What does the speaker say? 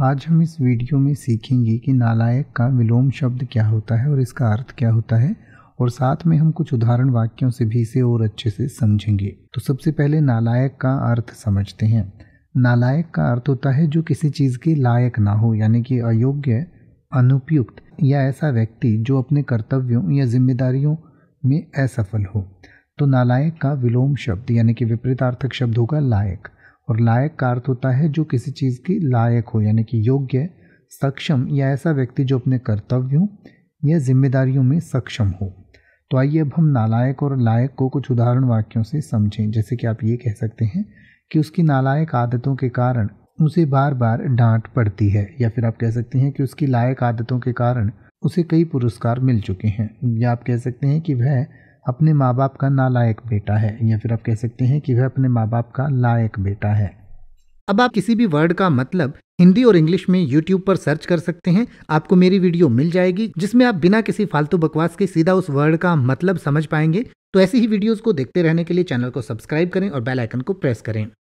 आज हम इस वीडियो में सीखेंगे कि नालायक का विलोम शब्द क्या होता है और इसका अर्थ क्या होता है और साथ में हम कुछ उदाहरण वाक्यों से भी इसे और अच्छे से समझेंगे तो सबसे पहले नालायक का अर्थ समझते हैं नालायक का अर्थ होता है जो किसी चीज़ के लायक ना हो यानी कि अयोग्य अनुपयुक्त या ऐसा व्यक्ति जो अपने कर्तव्यों या जिम्मेदारियों में असफल हो तो नालायक का विलोम शब्द यानी कि विपरीतार्थक शब्द होगा लायक और लायक का अर्थ होता है जो किसी चीज़ की लायक हो यानी कि योग्य सक्षम या ऐसा व्यक्ति जो अपने कर्तव्यों या जिम्मेदारियों में सक्षम हो तो आइए अब हम नालायक और लायक को कुछ उदाहरण वाक्यों से समझें जैसे कि आप ये कह सकते हैं कि उसकी नालायक आदतों के कारण उसे बार बार डांट पड़ती है या फिर आप कह सकते हैं कि उसकी लायक आदतों के कारण उसे कई पुरस्कार मिल चुके हैं या आप कह सकते हैं कि वह अपने माँ बाप का नालायक बेटा है या फिर आप कह सकते हैं कि वह अपने माँ बाप का लायक बेटा है अब आप किसी भी वर्ड का मतलब हिंदी और इंग्लिश में यूट्यूब पर सर्च कर सकते हैं आपको मेरी वीडियो मिल जाएगी जिसमें आप बिना किसी फालतू बकवास के सीधा उस वर्ड का मतलब समझ पाएंगे तो ऐसी ही वीडियोस को देखते रहने के लिए चैनल को सब्सक्राइब करें और बेल आइकन को प्रेस करें